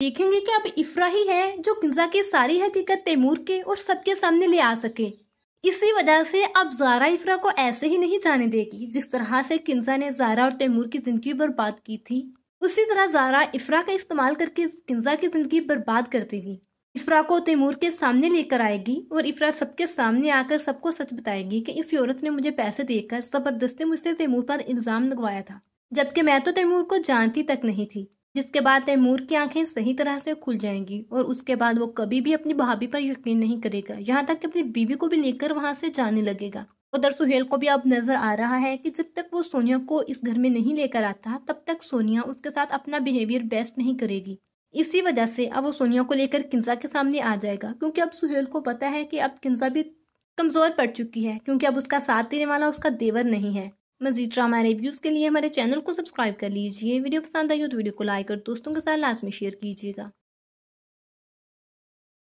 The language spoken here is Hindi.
देखेंगे कि अब इफ्रा ही है जो किजा की सारी हकीकत तैमूर के और सबके सामने ले आ सके इसी वजह से अब जारा इफ्रा को ऐसे ही नहीं जाने देगी जिस तरह से किन्जा ने जारा और तैमूर की जिंदगी बर्बाद की थी उसी तरह जारा इफ्रा का इस्तेमाल करके किन्जा की जिंदगी बर्बाद कर देगी इफ्रा को तैमूर के सामने लेकर आएगी और इफ्रा सबके सामने आकर सबको सच बताएगी कि इस औरत ने मुझे पैसे देकर जबरदस्ती मुझसे तैमूर पर इल्ज़ाम लगवाया था जबकि मैं तो तैमूर को जानती तक नहीं थी जिसके बाद तैमूर की आंखें सही तरह से खुल जाएंगी और उसके बाद वो कभी भी अपनी भाभी पर यकीन नहीं करेगा यहाँ तक कि अपनी बीवी को भी लेकर वहाँ से जाने लगेगा उधर सुहेल को भी अब नजर आ रहा है कि जब तक वो सोनिया को इस घर में नहीं लेकर आता तब तक सोनिया उसके साथ अपना बिहेवियर बेस्ट नहीं करेगी इसी वजह से अब वो सोनिया को लेकर किंजा के सामने आ जाएगा क्योंकि अब सुहेल को पता है कि अब किंजा भी कमजोर पड़ चुकी है क्योंकि अब उसका साथ देने वाला उसका देवर नहीं है मजीद ड्रामा रिव्यूज़ के लिए हमारे चैनल को सब्सक्राइब कर लीजिए वीडियो पसंद आई हो तो वीडियो को लाइक और दोस्तों के साथ लाजमी शेयर कीजिएगा